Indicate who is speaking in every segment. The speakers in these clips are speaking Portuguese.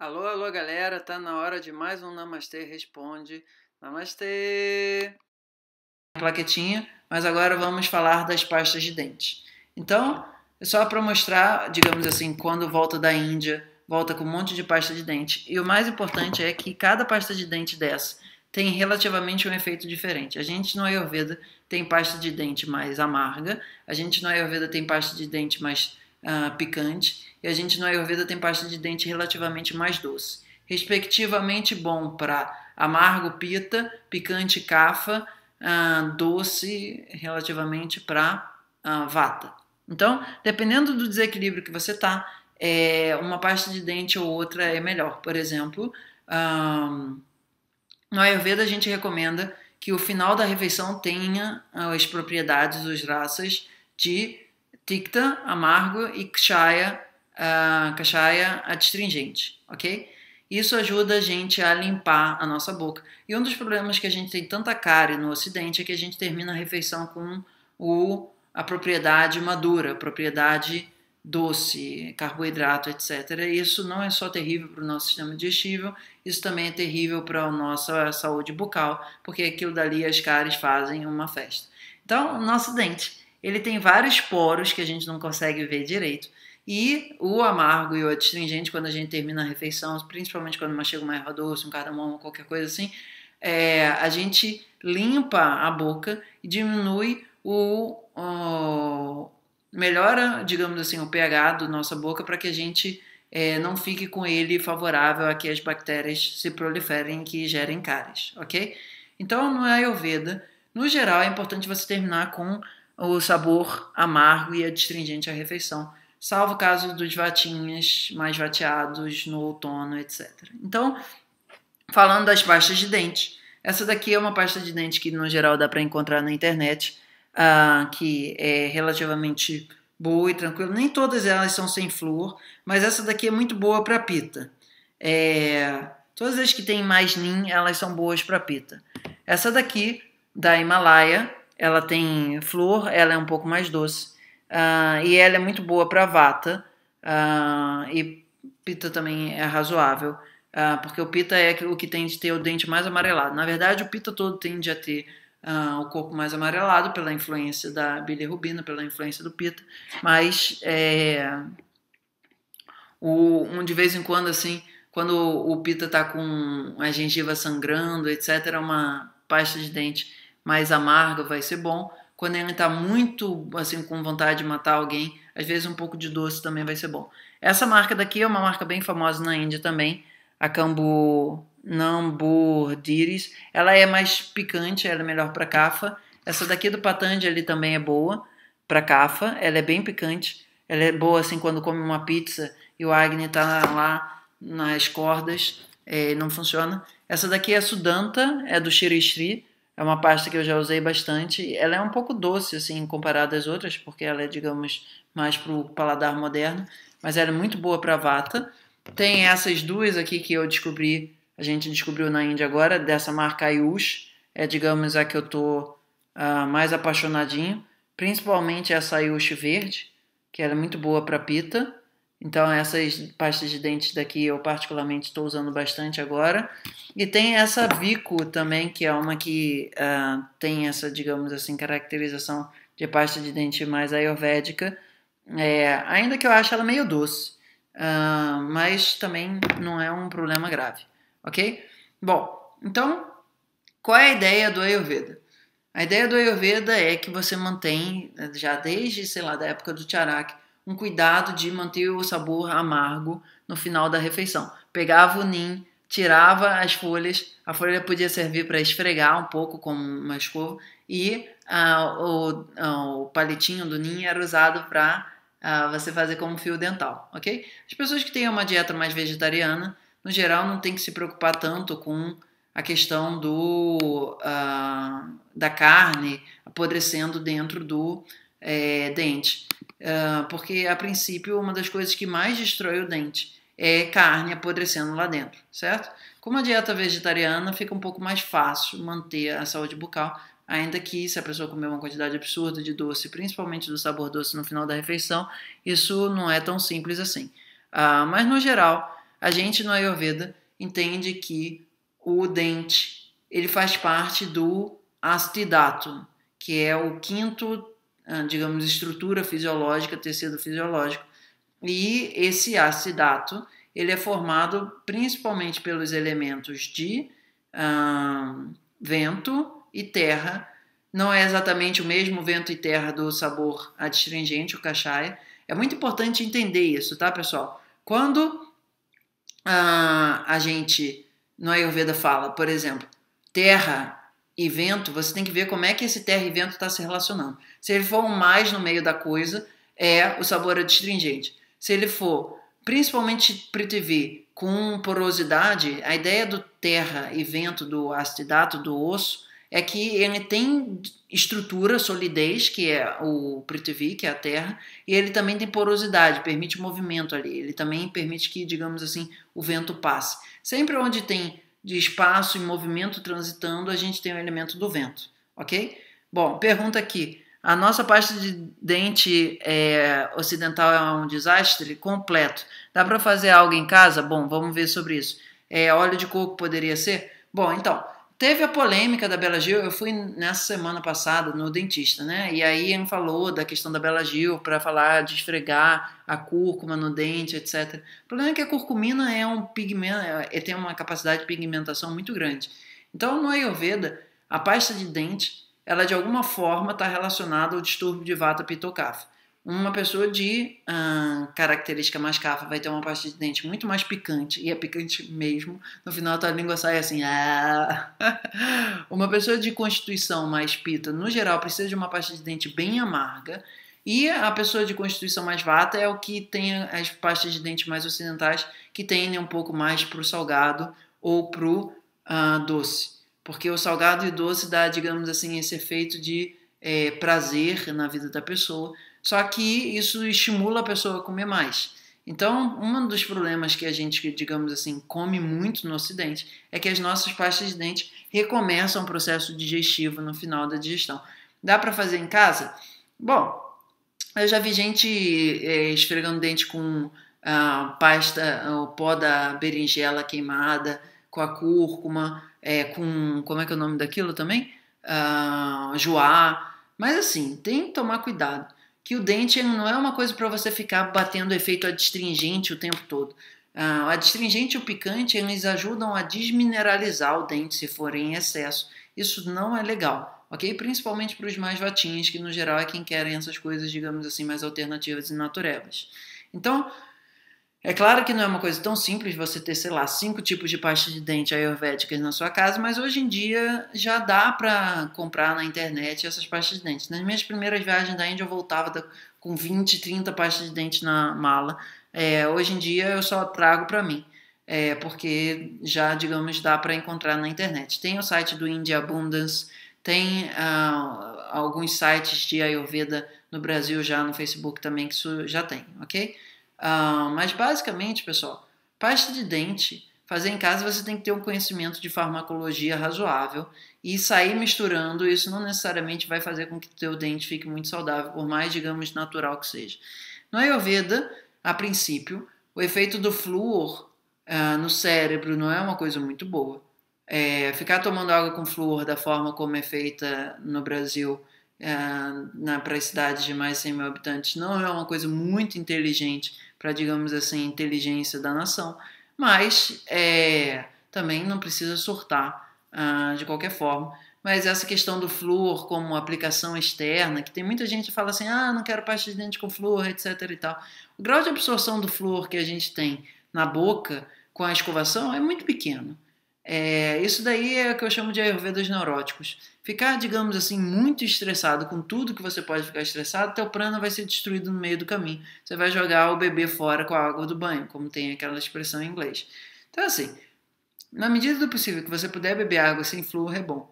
Speaker 1: Alô, alô, galera, tá na hora de mais um Namastê Responde. Namastê! Plaquetinha, mas agora vamos falar das pastas de dente. Então, é só para mostrar, digamos assim, quando volta da Índia, volta com um monte de pasta de dente. E o mais importante é que cada pasta de dente dessa tem relativamente um efeito diferente. A gente no Ayurveda tem pasta de dente mais amarga, a gente no Ayurveda tem pasta de dente mais uh, picante e a gente no Ayurveda tem pasta de dente relativamente mais doce. Respectivamente bom para amargo, pita, picante, cafa, uh, doce relativamente para uh, ah, vata. Então, dependendo do desequilíbrio que você tá, é, uma pasta de dente ou outra é melhor. Por exemplo, um, no Ayurveda a gente recomenda que o final da refeição tenha as propriedades, os raças de Tikta, amargo, e Kshaya, uh, ah, kshaya, adstringente, ok? Isso ajuda a gente a limpar a nossa boca. E um dos problemas que a gente tem tanta cárie no ocidente é que a gente termina a refeição com o, a propriedade madura, a propriedade doce, carboidrato, etc. Isso não é só terrível para o nosso sistema digestivo, isso também é terrível para a nossa saúde bucal, porque aquilo dali as cáries fazem uma festa. Então, o nosso dente. Ele tem vários poros que a gente não consegue ver direito. E o amargo e o adstringente, quando a gente termina a refeição, principalmente quando chega uma erva doce, um cardamomo, qualquer coisa assim, é, a gente limpa a boca e diminui o, o melhora, digamos assim, o pH da nossa boca para que a gente é, não fique com ele favorável a que as bactérias se proliferem que gerem cáries, ok? Então, no Ayurveda, no geral, é importante você terminar com o sabor amargo e adstringente à refeição, salvo o caso dos vatinhas mais vateados no outono, etc. Então, falando das pastas de dente, essa daqui é uma pasta de dente que no geral dá para encontrar na internet, uh, que é relativamente boa e tranquila. Nem todas elas são sem flúor, mas essa daqui é muito boa para pita. É, todas as que têm mais nin, elas são boas para pita. Essa daqui da Himalaia ela tem flor, ela é um pouco mais doce. Uh, e ela é muito boa para vata. Uh, e pita também é razoável. Uh, porque o pita é o que tende a ter o dente mais amarelado. Na verdade, o pita todo tende a ter Uh, o corpo mais amarelado pela influência da bilirrubina, pela influência do pita, mas é, o, um de vez em quando, assim, quando o, pita tá com a gengiva sangrando, etc., é uma pasta de dente mais amargo vai ser bom. Quando ele está muito assim com vontade de matar alguém, às vezes um pouco de doce também vai ser bom. Essa marca daqui é uma marca bem famosa na Índia também, a Cambu Nambur Diris. Ela é mais picante, ela é melhor para cafa. Essa daqui do Patanjali também é boa para cafa, ela é bem picante. Ela é boa assim quando come uma pizza e o Agni está lá nas cordas, é, não funciona. Essa daqui é a Sudanta, é do shirishri Shri. É uma pasta que eu já usei bastante. Ela é um pouco doce, assim, comparada às outras, porque ela é, digamos, mais para o paladar moderno. Mas ela é muito boa para vata. Tem essas duas aqui que eu descobri, a gente descobriu na Índia agora, dessa marca Ayush. É, digamos, a que eu tô uh, mais apaixonadinho. Principalmente essa Ayush verde, que ela é muito boa para pita. Então, essas pastas de dentes daqui eu particularmente estou usando bastante agora. E tem essa Vico também, que é uma que uh, tem essa, digamos assim, caracterização de pasta de dente mais ayurvédica. É, ainda que eu ache ela meio doce, uh, mas também não é um problema grave, ok? Bom, então, qual é a ideia do Ayurveda? A ideia do Ayurveda é que você mantém, já desde, sei lá, da época do Charak, um cuidado de manter o sabor amargo no final da refeição. Pegava o nim, tirava as folhas, a folha podia servir para esfregar um pouco com uma escova e ah, o, ah, o, palitinho do ninho era usado para ah, você fazer como fio dental, ok? As pessoas que têm uma dieta mais vegetariana, no geral, não tem que se preocupar tanto com a questão do ah, da carne apodrecendo dentro do é, dente. Ah, porque a princípio uma das coisas que mais destrói o dente é carne apodrecendo lá dentro, certo? Com uma dieta vegetariana fica um pouco mais fácil manter a saúde bucal, ainda que se a pessoa comer uma quantidade absurda de doce, principalmente do sabor doce no final da refeição, isso não é tão simples assim. Ah, mas no geral, a gente no Ayurveda entende que o dente ele faz parte do astidato, que é o quinto ah, digamos, estrutura fisiológica, tecido fisiológico. E esse acidato, ele é formado principalmente pelos elementos de hum, vento e terra. Não é exatamente o mesmo vento e terra do sabor adstringente, o cachaia. É muito importante entender isso, tá, pessoal? Quando hum, a gente, no Ayurveda, fala, por exemplo, terra e vento, você tem que ver como é que esse terra e vento está se relacionando. Se ele for um mais no meio da coisa, é o sabor é adstringente. Se ele for principalmente PRTV com porosidade, a ideia do terra e vento, do acidato, do osso, é que ele tem estrutura, solidez, que é o PRTV, que é a terra, e ele também tem porosidade, permite movimento ali, ele também permite que, digamos assim, o vento passe. Sempre onde tem de espaço e movimento transitando, a gente tem o elemento do vento, ok? Bom, pergunta aqui. A nossa pasta de dente é, ocidental é um desastre completo. Dá para fazer algo em casa? Bom, vamos ver sobre isso. É, óleo de coco poderia ser? Bom, então, Teve a polêmica da Bela Gil, eu fui nessa semana passada no dentista, né? E aí ele falou da questão da Bela Gil para falar de esfregar a cúrcuma no dente, etc. O problema é que a curcumina é um pigmento, é, tem uma capacidade de pigmentação muito grande. Então, no Ayurveda, a pasta de dente, ela de alguma forma está relacionada ao distúrbio de vata pitocafra. Uma pessoa de ah, característica mais cafa vai ter uma pasta de dente muito mais picante, e é picante mesmo. No final, a tua língua sai assim. Ah. uma pessoa de constituição mais pita, no geral, precisa de uma pasta de dente bem amarga. E a pessoa de constituição mais vata é o que tem as pastas de dente mais ocidentais, que tendem um pouco mais para o salgado ou para o ah, doce. Porque o salgado e doce dá, digamos assim, esse efeito de é, prazer na vida da pessoa só que isso estimula a pessoa a comer mais. Então, um dos problemas que a gente, digamos assim, come muito no Ocidente é que as nossas pastas de dente recomeçam o processo digestivo no final da digestão. Dá para fazer em casa? Bom, eu já vi gente é, esfregando dente com a ah, pasta, o pó da berinjela queimada, com a cúrcuma, é, com como é que é o nome daquilo também? Uh, joá. Mas assim, tem que tomar cuidado que o dente não é uma coisa para você ficar batendo efeito adstringente o tempo todo. Ah, o adstringente e o picante eles ajudam a desmineralizar o dente se forem em excesso. Isso não é legal, ok? Principalmente para os mais vatinhas, que no geral é quem querem essas coisas, digamos assim, mais alternativas e naturevas. Então, é claro que não é uma coisa tão simples você ter, sei lá, cinco tipos de pasta de dente ayurvédicas na sua casa, mas hoje em dia já dá para comprar na internet essas pastas de dente. Nas minhas primeiras viagens da Índia eu voltava com 20, 30 pastas de dente na mala. É, hoje em dia eu só trago para mim, é, porque já, digamos, dá para encontrar na internet. Tem o site do India Abundance, tem ah, alguns sites de Ayurveda no Brasil já, no Facebook também, que isso já tem, ok? Ah, mas basicamente, pessoal, pasta de dente, fazer em casa você tem que ter um conhecimento de farmacologia razoável e sair misturando, isso não necessariamente vai fazer com que o teu dente fique muito saudável, por mais, digamos, natural que seja. No Ayurveda, a princípio, o efeito do flúor ah, no cérebro não é uma coisa muito boa. É, ficar tomando água com flúor da forma como é feita no Brasil é, para cidades de mais 100 mil habitantes não é uma coisa muito inteligente para, digamos assim, inteligência da nação, mas é, também não precisa surtar ah, de qualquer forma. Mas essa questão do flúor como aplicação externa, que tem muita gente que fala assim, ah, não quero pasta de dente com flúor, etc e tal. O grau de absorção do flúor que a gente tem na boca com a escovação é muito pequeno. É, isso daí é o que eu chamo de ayurvedas neuróticos. Ficar, digamos assim, muito estressado com tudo que você pode ficar estressado, teu prana vai ser destruído no meio do caminho. Você vai jogar o bebê fora com a água do banho, como tem aquela expressão em inglês. Então, assim, na medida do possível que você puder beber água sem flúor, é bom.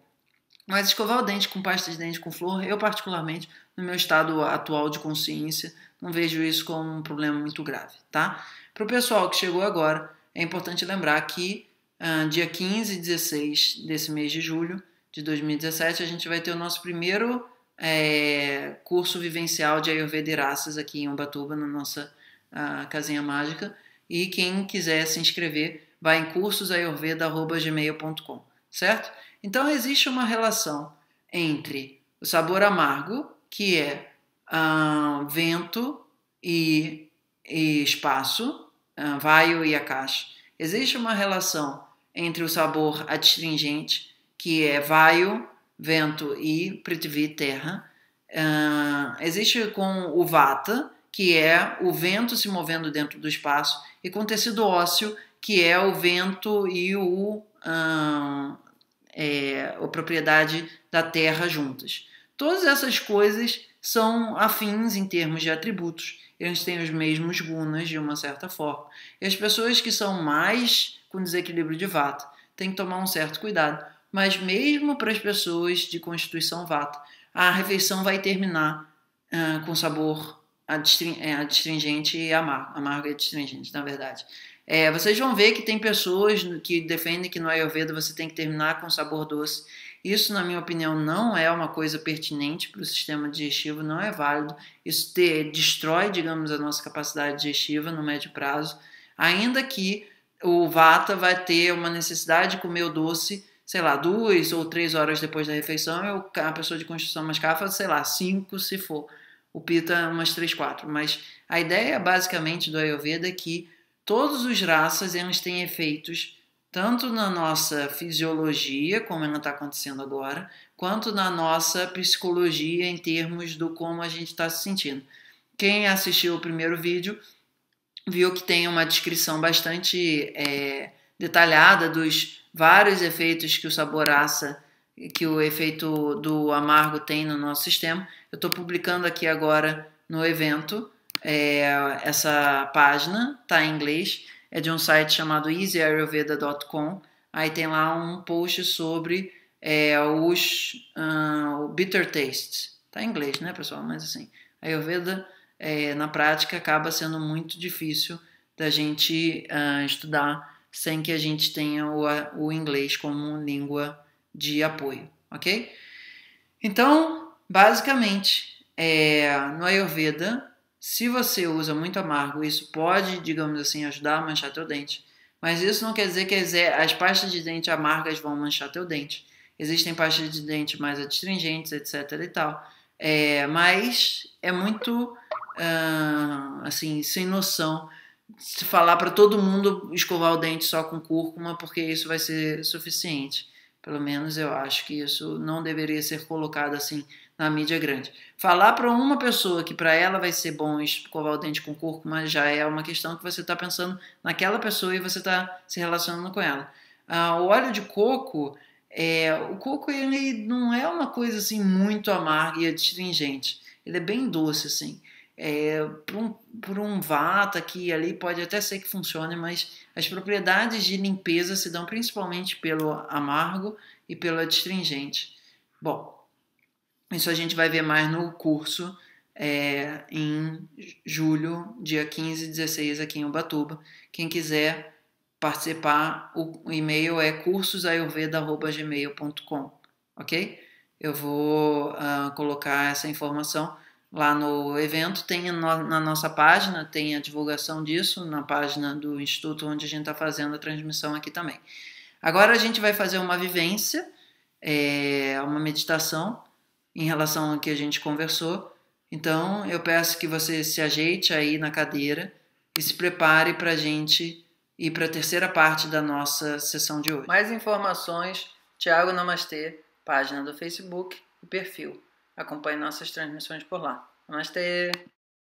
Speaker 1: Mas escovar o dente com pasta de dente com flúor, eu particularmente, no meu estado atual de consciência, não vejo isso como um problema muito grave, tá? Para o pessoal que chegou agora, é importante lembrar que ah, dia 15 e 16 desse mês de julho de 2017, a gente vai ter o nosso primeiro é, curso vivencial de Ayurveda e raças aqui em Umbatuba, na nossa ah, casinha mágica. E quem quiser se inscrever, vai em cursosayurveda.gmail.com, certo? Então, existe uma relação entre o sabor amargo, que é ah, vento e, e espaço, uh, vaio e akash, existe uma relação entre o sabor adstringente, que é vaio, vento e prithvi, terra. Uh, existe com o vata, que é o vento se movendo dentro do espaço, e com o tecido ósseo, que é o vento e o, uh, é, a propriedade da terra juntas. Todas essas coisas são afins em termos de atributos. Eles têm os mesmos gunas, de uma certa forma. E as pessoas que são mais com desequilíbrio de vata. Tem que tomar um certo cuidado. Mas mesmo para as pessoas de constituição vata, a refeição vai terminar uh, com sabor é, adstringente e amargo. Amargo e adstringente, na verdade. É, vocês vão ver que tem pessoas que defendem que no Ayurveda você tem que terminar com sabor doce. Isso, na minha opinião, não é uma coisa pertinente para o sistema digestivo, não é válido. Isso te, destrói, digamos, a nossa capacidade digestiva no médio prazo, ainda que o vata vai ter uma necessidade de comer o doce, sei lá, duas ou três horas depois da refeição, e a pessoa de construção mais mascafa, sei lá, cinco se for. O pita, umas três, quatro. Mas a ideia basicamente do Ayurveda é que todos os raças eles têm efeitos tanto na nossa fisiologia, como ela está acontecendo agora, quanto na nossa psicologia em termos do como a gente está se sentindo. Quem assistiu o primeiro vídeo viu que tem uma descrição bastante é, detalhada dos vários efeitos que o sabor que o efeito do amargo tem no nosso sistema. Eu estou publicando aqui agora no evento é, essa página, está em inglês, é de um site chamado easyayurveda.com. Aí tem lá um post sobre é, os, ah, o bitter taste. Está em inglês, né, pessoal? Mas assim, Ayurveda é, na prática acaba sendo muito difícil da gente uh, estudar sem que a gente tenha o, o inglês como língua de apoio, ok? Então, basicamente, é, no Ayurveda, se você usa muito amargo, isso pode, digamos assim, ajudar a manchar teu dente. Mas isso não quer dizer que as pastas de dente amargas vão manchar teu dente. Existem pastas de dente mais adstringentes, etc e tal. É, mas é muito uh, assim, sem noção. Se falar para todo mundo escovar o dente só com cúrcuma, porque isso vai ser suficiente. Pelo menos eu acho que isso não deveria ser colocado assim na mídia grande. Falar para uma pessoa que para ela vai ser bom escovar o dente com cúrcuma já é uma questão que você está pensando naquela pessoa e você está se relacionando com ela. Ah, o óleo de coco, é, o coco ele não é uma coisa assim muito amarga e astringente. Ele é bem doce assim. É, por, um, por um vato aqui e ali, pode até ser que funcione, mas as propriedades de limpeza se dão principalmente pelo amargo e pelo adstringente. Bom, isso a gente vai ver mais no curso é, em julho, dia 15 e 16, aqui em Ubatuba. Quem quiser participar, o e-mail é cursosayurveda.gmail.com, ok? Eu vou uh, colocar essa informação lá no evento, tem na nossa página, tem a divulgação disso, na página do Instituto onde a gente está fazendo a transmissão aqui também. Agora a gente vai fazer uma vivência, é, uma meditação em relação ao que a gente conversou. Então eu peço que você se ajeite aí na cadeira e se prepare para a gente ir para a terceira parte da nossa sessão de hoje. Mais informações, Tiago Namastê, página do Facebook e perfil acompanhe nossas transmissões por lá. Namastê!